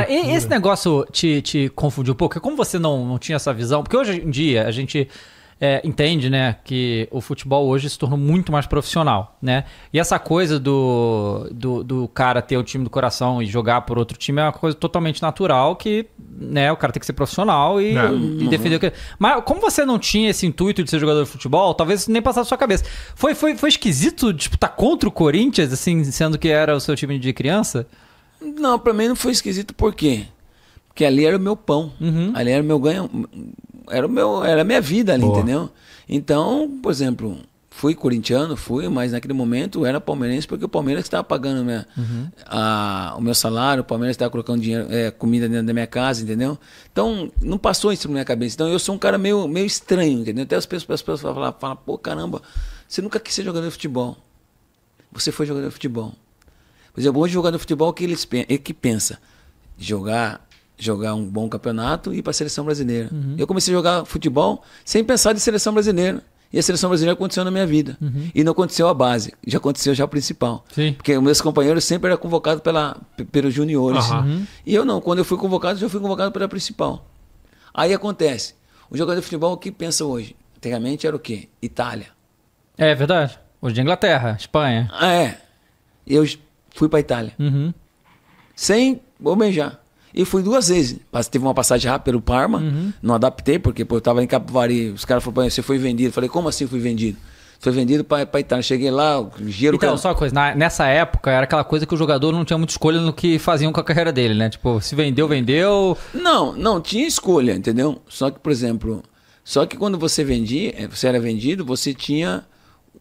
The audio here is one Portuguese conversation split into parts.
Ah, e esse negócio te, te confundiu um pouco? Como você não, não tinha essa visão? Porque hoje em dia a gente é, entende, né, que o futebol hoje se tornou muito mais profissional, né? E essa coisa do, do, do, cara ter o time do coração e jogar por outro time é uma coisa totalmente natural que, né, o cara tem que ser profissional e, é. e uhum. defender o que... Mas como você não tinha esse intuito de ser jogador de futebol, talvez nem passasse sua cabeça. Foi, foi, foi esquisito disputar tipo, tá contra o Corinthians, assim, sendo que era o seu time de criança? Não, para mim não foi esquisito por quê? Porque ali era o meu pão. Uhum. Ali era o meu ganho. Era o meu, era a minha vida ali, Boa. entendeu? Então, por exemplo, fui corintiano, fui, mas naquele momento era palmeirense porque o Palmeiras estava pagando minha, uhum. a, o meu salário, o Palmeiras estava colocando dinheiro, é, comida dentro da minha casa, entendeu? Então, não passou isso na minha cabeça. Então, eu sou um cara meio, meio estranho, entendeu? Até as pessoas, as pessoas falam, falam, pô, caramba, você nunca quis ser jogador de futebol. Você foi jogador de futebol. Por exemplo, hoje jogador de futebol que eles é que pensa jogar jogar um bom campeonato e ir para a seleção brasileira. Uhum. Eu comecei a jogar futebol sem pensar de seleção brasileira. E a seleção brasileira aconteceu na minha vida. Uhum. E não aconteceu a base, já aconteceu já a principal. Sim. Porque meus companheiros sempre eram convocados pela, pelos juniores. Uhum. E eu não, quando eu fui convocado, já fui convocado pela principal. Aí acontece, o jogador de futebol o que pensa hoje? Antigamente era o quê? Itália. É verdade. Hoje é Inglaterra, Espanha. É. Eu fui para Itália. Uhum. Sem bobejar. E fui duas vezes. mas Teve uma passagem rápida pelo Parma, uhum. não adaptei, porque pô, eu estava em Capivari. Os caras falaram para você foi vendido. Eu falei: como assim fui vendido? Foi vendido para Itália. Cheguei lá, o dinheiro. Então, cara... só uma coisa: na, nessa época era aquela coisa que o jogador não tinha muita escolha no que faziam com a carreira dele, né? Tipo, se vendeu, vendeu. Não, não, tinha escolha, entendeu? Só que, por exemplo, só que quando você vendia, eh, você era vendido, você tinha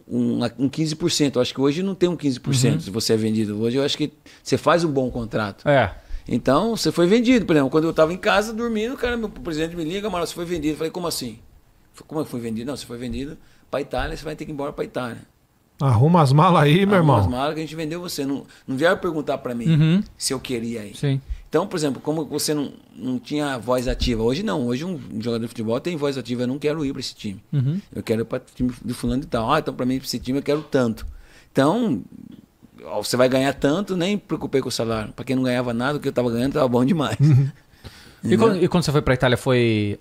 um, um 15%. Eu acho que hoje não tem um 15% uhum. se você é vendido. Hoje eu acho que você faz um bom contrato. É. Então, você foi vendido. Por exemplo, quando eu estava em casa dormindo, o cara, meu presidente me liga, mas você foi vendido. Eu falei, como assim? como é que foi vendido? Não, você foi vendido para Itália, você vai ter que ir embora para Itália. Arruma as malas aí, Arruma meu irmão. Arruma as malas que a gente vendeu você. Não, não vieram perguntar para mim uhum. se eu queria ir. Sim. Então, por exemplo, como você não, não tinha voz ativa, hoje não, hoje um jogador de futebol tem voz ativa, eu não quero ir para esse time. Uhum. Eu quero ir para o time do fulano e tal. Ah, então para mim para esse time eu quero tanto. Então, você vai ganhar tanto, nem preocupei com o salário. Para quem não ganhava nada, o que eu estava ganhando estava bom demais. Uhum. E, quando, e, quando, você foi para a Itália, foi.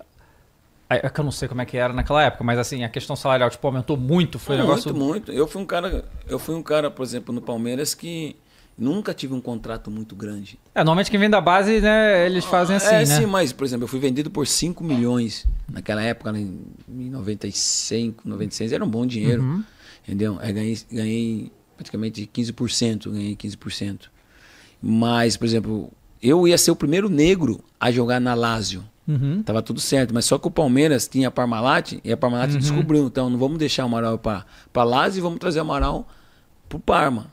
É, é que eu não sei como é que era naquela época, mas assim, a questão salarial tipo, aumentou muito, foi um muito, negócio. muito. Eu fui um cara, eu fui um cara, por exemplo, no Palmeiras que Nunca tive um contrato muito grande. É, normalmente quem vem da base, né, eles ah, fazem assim, é, né? Sim, mas, por exemplo, eu fui vendido por 5 milhões naquela época, em 95, 96, era um bom dinheiro. Uhum. Entendeu? É, ganhei, ganhei praticamente 15%, ganhei 15%. Mas, por exemplo, eu ia ser o primeiro negro a jogar na Lazio. Uhum. Tava tudo certo, mas só que o Palmeiras tinha a Parmalat e a Parmalat uhum. descobriu, então não vamos deixar o Amaral para para Lazio e vamos trazer o Amaral pro Parma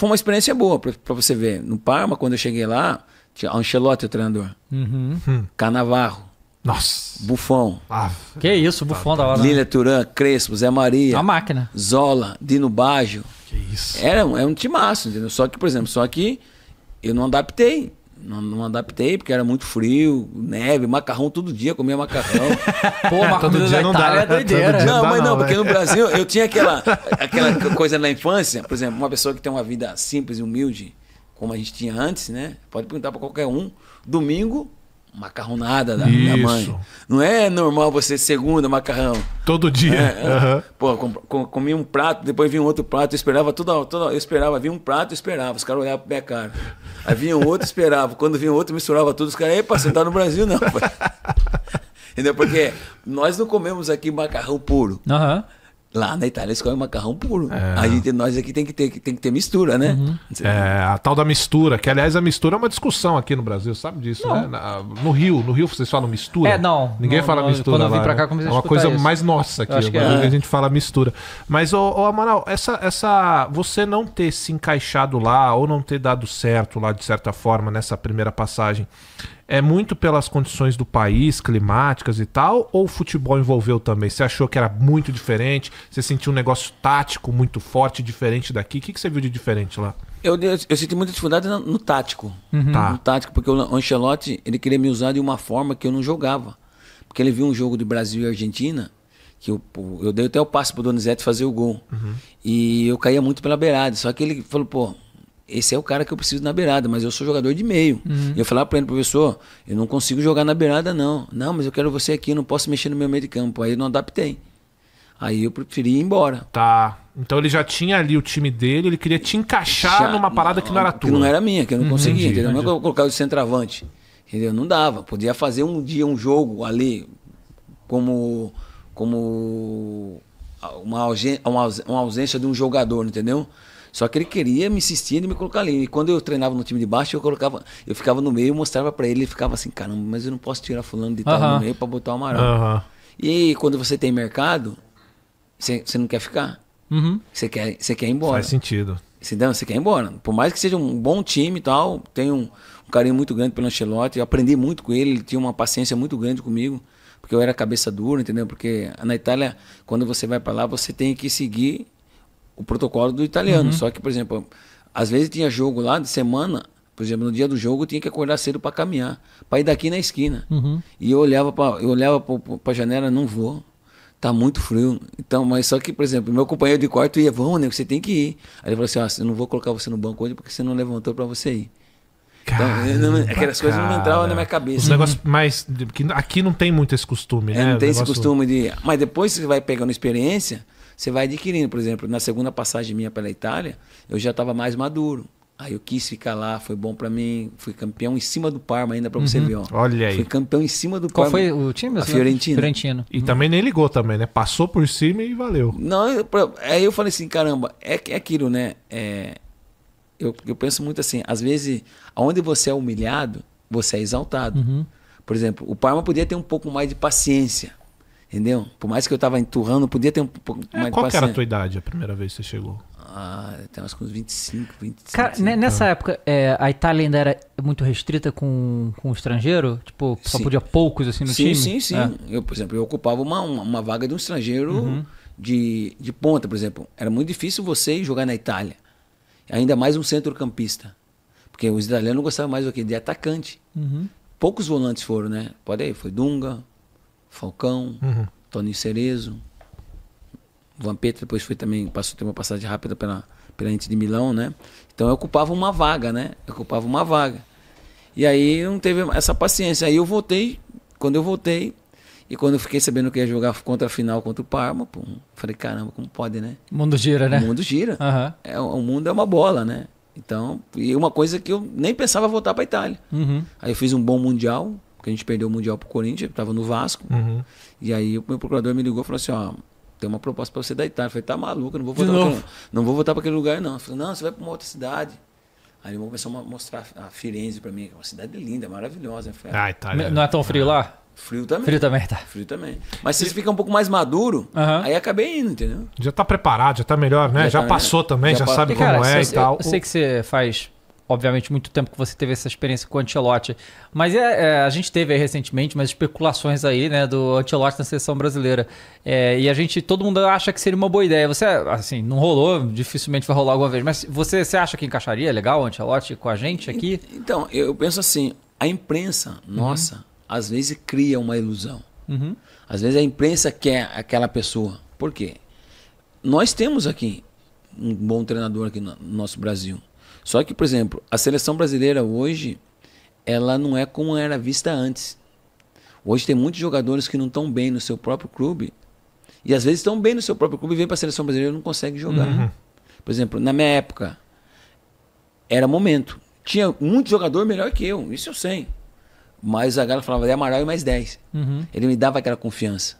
foi uma experiência boa para você ver. No Parma, quando eu cheguei lá, tinha Ancelotti, o treinador. Uhum. Hum. Canavarro. Nossa. Bufão. Ah, que isso, Bufão da hora. Lilia Turan, Crespo, Zé Maria. A máquina. Zola, Dino Baggio. Que isso. Era, era é um timaço, entendeu? Só que, por exemplo, só que eu não adaptei. Não, não, adaptei, porque era muito frio, neve, macarrão todo dia, comia macarrão. Pô, macarrão todo dia não Itália dá, é doideira. Não, não, mas não, não porque né? no Brasil eu tinha aquela, aquela coisa na infância, por exemplo, uma pessoa que tem uma vida simples e humilde, como a gente tinha antes, né? Pode perguntar para qualquer um. Domingo, macarronada da, da, mãe. Não é normal você segunda macarrão. Todo dia. É, uhum. Pô, com, com, comi um prato, depois vinha um outro prato, eu esperava toda, hora. eu esperava, vinha um prato, esperava, os caras olhavam pra minha cara. Aí vinha um outro, esperava, quando vinha outro, misturava tudo, os caras, epa, você tá no Brasil não, Entendeu? Porque nós não comemos aqui macarrão puro. Aham. Uhum. Lá na Itália eles comem macarrão puro. É. A gente, nós aqui tem que ter, tem que ter mistura, né? Uhum. É, a tal da mistura, que aliás a mistura é uma discussão aqui no Brasil, sabe disso, não. né? Na, no Rio, no Rio vocês falam mistura? É, não. Ninguém não, fala não, mistura. Quando lá, eu vim pra né? cá, comecei é uma coisa isso. mais nossa aqui. Acho que é. é. A gente fala mistura. Mas, ô, ô Amaral, essa, essa. Você não ter se encaixado lá, ou não ter dado certo lá, de certa forma, nessa primeira passagem. É muito pelas condições do país, climáticas e tal, ou o futebol envolveu também? Você achou que era muito diferente? Você sentiu um negócio tático muito forte, diferente daqui? O que, que você viu de diferente lá? Eu, eu, eu senti muita dificuldade no, no tático. Uhum. Tá. No tático, porque o Ancelotti ele queria me usar de uma forma que eu não jogava. Porque ele viu um jogo de Brasil e Argentina, que eu, eu dei até o passe pro Donizete fazer o gol. Uhum. E eu caía muito pela beirada. Só que ele falou, pô, esse é o cara que eu preciso na beirada, mas eu sou jogador de meio. Uhum. eu falava para ele, professor, eu não consigo jogar na beirada, não. Não, mas eu quero você aqui, não posso mexer no meu meio de campo. Aí eu não adaptei. Aí eu preferi ir embora. Tá. Então ele já tinha ali o time dele, ele queria te encaixar já, numa parada não, que não era tua. Que não era minha, que eu não uhum, conseguia, entendi, entendeu? Entendi. Não é colocar o centroavante. Entendeu? Não dava. Podia fazer um dia um jogo ali como como uma, uma ausência de um jogador, entendeu? Só que ele queria, me insistia de me colocar ali. E quando eu treinava no time de baixo, eu colocava, eu ficava no meio, mostrava para ele, ele ficava assim, caramba, mas eu não posso tirar fulano de tal uh -huh. no meio para botar o Amaral. Uh -huh. E quando você tem mercado, você não quer ficar. Uhum. Você uh -huh. quer, você quer ir embora. Faz sentido. Você quer ir embora. Por mais que seja um bom time e tal, tenho um, um carinho muito grande pelo Ancelotti, eu aprendi muito com ele, ele tinha uma paciência muito grande comigo porque eu era cabeça dura, entendeu? Porque na Itália, quando você vai para lá, você tem que seguir o protocolo do italiano. Uhum. Só que, por exemplo, às vezes tinha jogo lá de semana, por exemplo, no dia do jogo tinha que acordar cedo para caminhar, para ir daqui na esquina. Uhum. E eu olhava para olhava para a janela, não vou. Tá muito frio. Então, mas só que, por exemplo, meu companheiro de quarto ia, vamos, né? Você tem que ir. Aí ele falou assim: ah, eu não vou colocar você no banco hoje porque você não levantou para você ir. Então, Caramba, então, aquelas coisas não entravam na minha cabeça. Um negócio mais. Aqui não tem muito esse costume, né? É, não né? tem esse costume de. Mas depois você vai pegando experiência, você vai adquirindo. Por exemplo, na segunda passagem minha pela Itália, eu já estava mais maduro. Aí eu quis ficar lá, foi bom para mim. Fui campeão em cima do Parma ainda, para uhum. você ver. Ó. Olha aí. Fui campeão em cima do Qual Parma. Qual foi o time? A assim? Fiorentina. Fiorentina. E também nem ligou também, né? Passou por cima e valeu. Não, eu, aí eu falei assim, caramba, é, é aquilo, né? É, eu, eu penso muito assim, às vezes, aonde você é humilhado, você é exaltado. Uhum. Por exemplo, o Parma podia ter um pouco mais de paciência. Entendeu? Por mais que eu tava enturrando, podia ter um pouco é, mais é, Qual que era a tua idade a primeira vez que você chegou? Ah, até acho que uns 25, 25. Cara, 25. Né, nessa época, é, a Itália ainda era muito restrita com, com o estrangeiro? Tipo, só sim. podia poucos assim no sim, time? Sim, sim, sim. É. Eu, por exemplo, eu ocupava uma, uma, uma vaga de um estrangeiro uhum. de, de ponta, por exemplo. Era muito difícil você jogar na Itália. Ainda mais um centrocampista. Porque os italianos gostavam mais do que? De atacante. Uhum. Poucos volantes foram, né? Pode aí, foi Dunga, Falcão, uhum. Tony Cerezo, Vampeta depois foi também, passou ter uma passagem rápida pela, pela gente de Milão, né? Então eu ocupava uma vaga, né? Eu ocupava uma vaga. E aí não teve essa paciência. Aí eu voltei, quando eu voltei, e quando eu fiquei sabendo que ia jogar contra a final contra o Parma, pô, falei, caramba, como pode, né? O mundo gira, né? O mundo gira. Uhum. É, o mundo é uma bola, né? Então, e uma coisa que eu nem pensava voltar para Itália. Uhum. Aí eu fiz um bom mundial, porque a gente perdeu o Mundial pro Corinthians, tava no Vasco. Uhum. E aí o meu procurador me ligou e falou assim, ó, tem uma proposta para você da Itália. Eu falei, tá maluco, não vou voltar pra aquele, não vou voltar para aquele lugar não. Eu falei, não, você vai para uma outra cidade. Aí ele começou a mostrar a Firenze para mim, que é uma cidade linda, maravilhosa. Falei, ah, ah, Itália. Não é tão frio lá? Frio também. Frio também, tá. Frio também. Mas se você fica um pouco mais maduro, uhum. aí acabei indo, entendeu? Já tá preparado, já tá melhor, né? Já, já tá, né? passou também, já, já passou. sabe como é e tal. Eu sei que você faz obviamente, muito tempo que você teve essa experiência com o Ancelotti. Mas é, é, a gente teve aí recentemente umas especulações aí, né, do Ancelotti na seleção brasileira. É, e a gente, todo mundo acha que seria uma boa ideia. Você, assim, não rolou, dificilmente vai rolar alguma vez, mas você, você acha que encaixaria legal o Ancelotti com a gente aqui? Então, eu penso assim, a imprensa, nossa, uhum. às vezes cria uma ilusão. Uhum. Às vezes a imprensa quer aquela pessoa. Por quê? Nós temos aqui um bom treinador aqui no nosso Brasil. Só que, por exemplo, a seleção brasileira hoje, ela não é como era vista antes. Hoje tem muitos jogadores que não estão bem no seu próprio clube. E às vezes estão bem no seu próprio clube e vêm para a seleção brasileira e não conseguem jogar. Uhum. Por exemplo, na minha época, era momento. Tinha muito jogador melhor que eu, isso eu sei. Mas a galera falava, é Amaral e mais 10. Uhum. Ele me dava aquela confiança.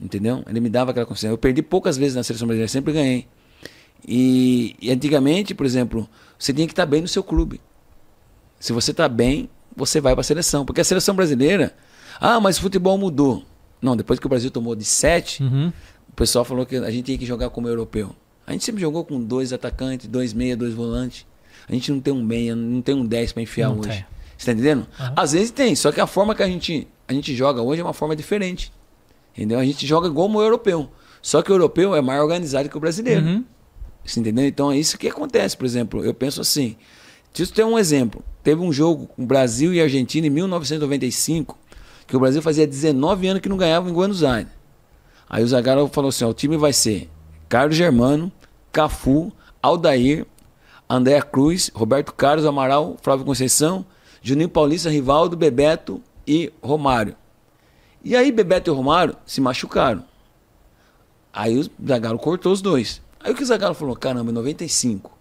Entendeu? Ele me dava aquela confiança. Eu perdi poucas vezes na seleção brasileira, sempre ganhei. E, e antigamente, por exemplo, você tinha que estar bem no seu clube. Se você está bem, você vai para a seleção. Porque a seleção brasileira. Ah, mas o futebol mudou. Não, depois que o Brasil tomou de 7, uhum. o pessoal falou que a gente tinha que jogar como europeu. A gente sempre jogou com dois atacantes, dois meia, dois volantes. A gente não tem um meia, não tem um 10 para enfiar não hoje. Tem. Você está entendendo? Uhum. Às vezes tem, só que a forma que a gente, a gente joga hoje é uma forma diferente. Entendeu? A gente joga como o europeu. Só que o europeu é mais organizado que o brasileiro. Uhum. Você entendeu? Então é isso que acontece, por exemplo. Eu penso assim. Deixa eu ter um exemplo. Teve um jogo com Brasil e Argentina em 1995, que o Brasil fazia 19 anos que não ganhava em Buenos Aires. Aí o Zagallo falou assim: ó, o time vai ser Carlos Germano, Cafu, Aldair, Andréa Cruz, Roberto Carlos, Amaral, Flávio Conceição, Juninho Paulista, Rivaldo, Bebeto e Romário. E aí Bebeto e Romário se machucaram. Aí o Zagallo cortou os dois. Aí o que o Zagallo falou, caramba, 95.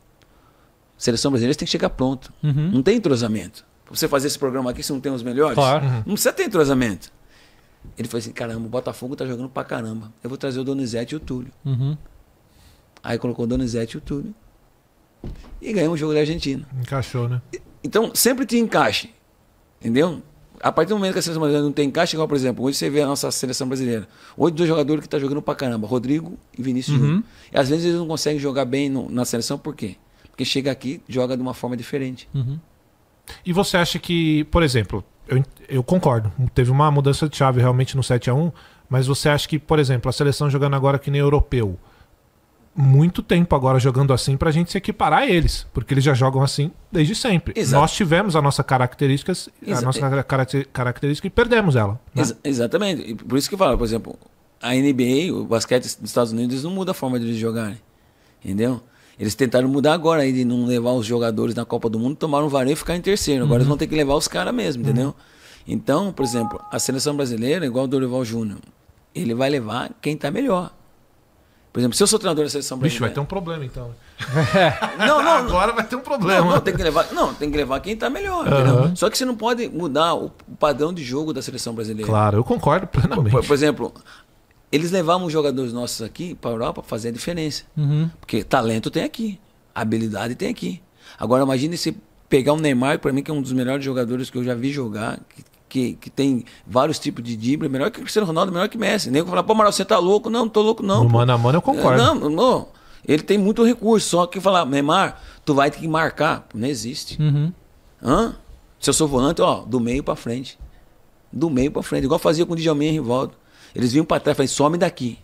Seleção brasileira tem que chegar pronto. Uhum. Não tem entrosamento. Pra você fazer esse programa aqui, se não tem os melhores, claro. uhum. não precisa ter entrosamento. Ele falou assim, caramba, o Botafogo tá jogando pra caramba. Eu vou trazer o Donizete e o Túlio. Uhum. Aí colocou o Donizete e o Túlio. E ganhou o jogo da Argentina. Encaixou, né? Então, sempre te encaixe. Entendeu? A partir do momento que a seleção brasileira não tem caixa, igual, por exemplo, hoje você vê a nossa seleção brasileira. Hoje, dois jogadores que estão tá jogando pra caramba, Rodrigo e Vinícius uhum. Júnior. E às vezes eles não conseguem jogar bem no, na seleção, por quê? Porque chega aqui joga de uma forma diferente. Uhum. E você acha que, por exemplo, eu, eu concordo, teve uma mudança de chave realmente no 7 a 1 mas você acha que, por exemplo, a seleção jogando agora que nem europeu, muito tempo agora jogando assim para a gente se equiparar a eles, porque eles já jogam assim desde sempre. Exato. Nós tivemos a nossa características, Exa a nossa característica e perdemos ela. Né? Ex exatamente. Por isso que eu falo, por exemplo, a NBA, o basquete dos Estados Unidos não muda a forma de eles jogarem, entendeu? Eles tentaram mudar agora aí de não levar os jogadores na Copa do Mundo, tomaram um vareio e ficar em terceiro. Agora uhum. eles vão ter que levar os caras mesmo, uhum. entendeu? Então, por exemplo, a seleção brasileira, igual o Dorival Júnior, ele vai levar quem está melhor. Por exemplo, se eu sou treinador da seleção brasileira. Bicho, vai ter um problema então. não, não. Agora vai ter um problema. Não, não, tem, que levar, não tem que levar quem está melhor. Uhum. Só que você não pode mudar o padrão de jogo da seleção brasileira. Claro, eu concordo plenamente. Por, por exemplo, eles levavam os jogadores nossos aqui para a Europa para fazer a diferença. Uhum. Porque talento tem aqui, habilidade tem aqui. Agora, imagine se pegar um Neymar, para mim, que é um dos melhores jogadores que eu já vi jogar, que, que, que tem vários tipos de drible, melhor que Cristiano Ronaldo, melhor que Messi. Nem falar, pô, Amaral, você tá louco? Não, não tô louco, não. No mano a mano eu concordo. É, não, não. Ele tem muito recurso, só que falar, Neymar, tu vai ter que marcar. Não existe. Uhum. Hã? Se eu sou volante, ó, do meio para frente. Do meio para frente. Igual fazia com o Djalminha e Rivaldo. Eles vinham para trás e falavam, some daqui.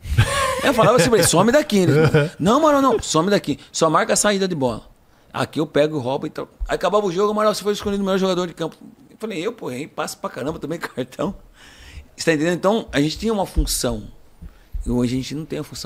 eu falava assim, some daqui. Eles, uhum. não, mano, não, some daqui. Só marca a saída de bola. Aqui eu pego, e roubo e tal. Aí Acabava o jogo, o Amaral, você foi escolhido o melhor jogador de campo. Falei, eu, pô, aí passo pra caramba também cartão. Você tá entendendo? Então, a gente tinha uma função. Hoje a gente não tem a função.